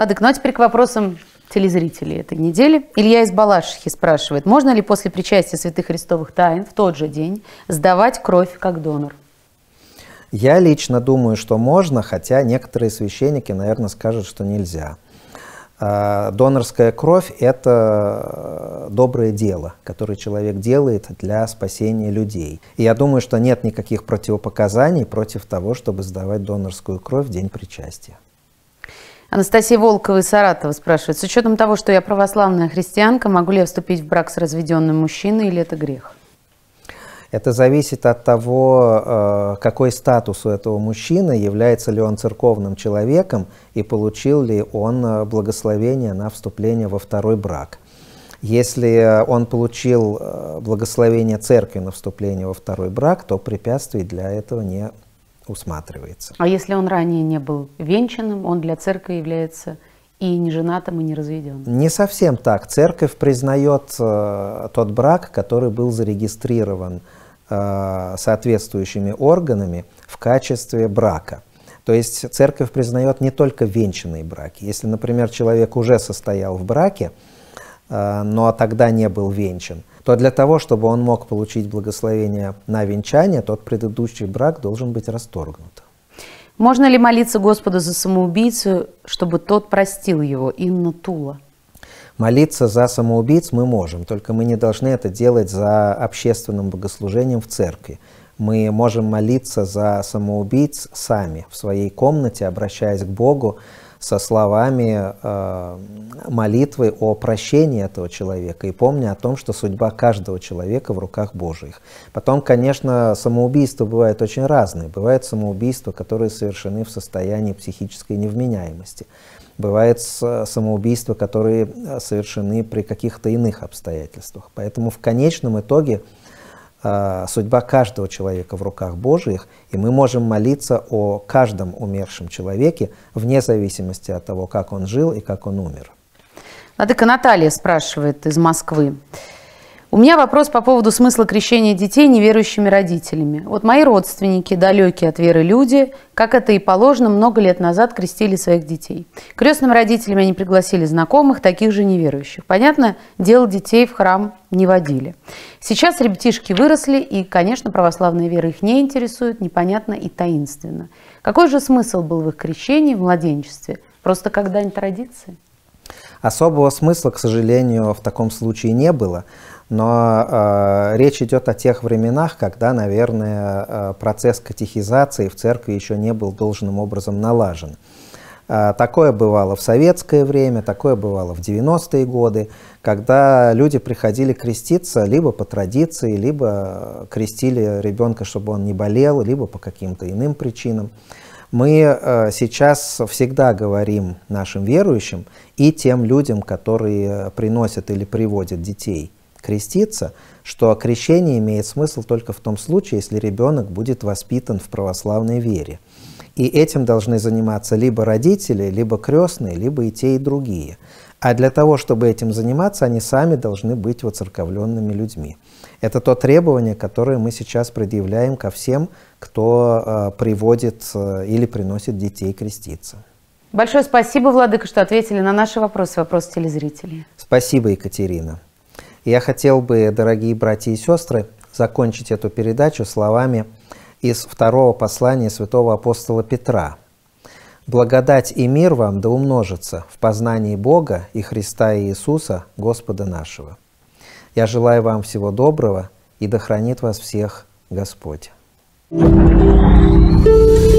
Ладно, ну а теперь к вопросам телезрителей этой недели. Илья из Балашихи спрашивает, можно ли после причастия святых христовых тайн в тот же день сдавать кровь как донор? Я лично думаю, что можно, хотя некоторые священники, наверное, скажут, что нельзя. А, донорская кровь – это э, доброе дело, которое человек делает для спасения людей. И я думаю, что нет никаких противопоказаний против того, чтобы сдавать донорскую кровь в день причастия. Анастасия Волкова из Саратова спрашивает. С учетом того, что я православная христианка, могу ли я вступить в брак с разведенным мужчиной или это грех? Это зависит от того, э, какой статус у этого мужчины, является ли он церковным человеком и получил ли он э, благословение на вступление во второй брак. Если э, он получил благословение церкви на вступление во второй брак, то препятствий для этого не усматривается. А если он ранее не был венчанным, он для церкви является и не женатым, и не разведенным? Не совсем так. Церковь признает э, тот брак, который был зарегистрирован э, соответствующими органами в качестве брака. То есть церковь признает не только венчанные браки. Если, например, человек уже состоял в браке, э, но тогда не был венчан, то для того, чтобы он мог получить благословение на венчание, тот предыдущий брак должен быть расторгнут. Можно ли молиться Господу за самоубийцу, чтобы тот простил его? Инна Тула. Молиться за самоубийц мы можем, только мы не должны это делать за общественным богослужением в церкви. Мы можем молиться за самоубийц сами, в своей комнате, обращаясь к Богу со словами э, молитвы о прощении этого человека и помня о том, что судьба каждого человека в руках Божьих. Потом, конечно, самоубийства бывают очень разные. Бывают самоубийства, которые совершены в состоянии психической невменяемости бывают э, самоубийства, которые э, совершены при каких-то иных обстоятельствах. Поэтому в конечном итоге э, судьба каждого человека в руках Божьих, и мы можем молиться о каждом умершем человеке, вне зависимости от того, как он жил и как он умер. Ладыка Наталья спрашивает из Москвы. У меня вопрос по поводу смысла крещения детей неверующими родителями. Вот мои родственники, далекие от веры люди, как это и положено, много лет назад крестили своих детей. Крестным родителями они пригласили знакомых, таких же неверующих. Понятно, дело детей в храм не водили. Сейчас ребятишки выросли, и, конечно, православная вера их не интересует, непонятно и таинственно. Какой же смысл был в их крещении в младенчестве? Просто как дань традиции? Особого смысла, к сожалению, в таком случае не было но э, речь идет о тех временах, когда, наверное, э, процесс катехизации в церкви еще не был должным образом налажен. Э, такое бывало в советское время, такое бывало в 90-е годы, когда люди приходили креститься либо по традиции, либо крестили ребенка, чтобы он не болел, либо по каким-то иным причинам. Мы э, сейчас всегда говорим нашим верующим и тем людям, которые приносят или приводят детей – креститься, что крещение имеет смысл только в том случае, если ребенок будет воспитан в православной вере. И этим должны заниматься либо родители, либо крестные, либо и те, и другие. А для того, чтобы этим заниматься, они сами должны быть воцерковленными людьми. Это то требование, которое мы сейчас предъявляем ко всем, кто э, приводит э, или приносит детей креститься. Большое спасибо, Владыка, что ответили на наши вопросы, вопросы телезрителей. Спасибо, Екатерина. Я хотел бы, дорогие братья и сестры, закончить эту передачу словами из второго послания святого апостола Петра. «Благодать и мир вам да умножится в познании Бога и Христа и Иисуса, Господа нашего». Я желаю вам всего доброго и да хранит вас всех Господь. thank you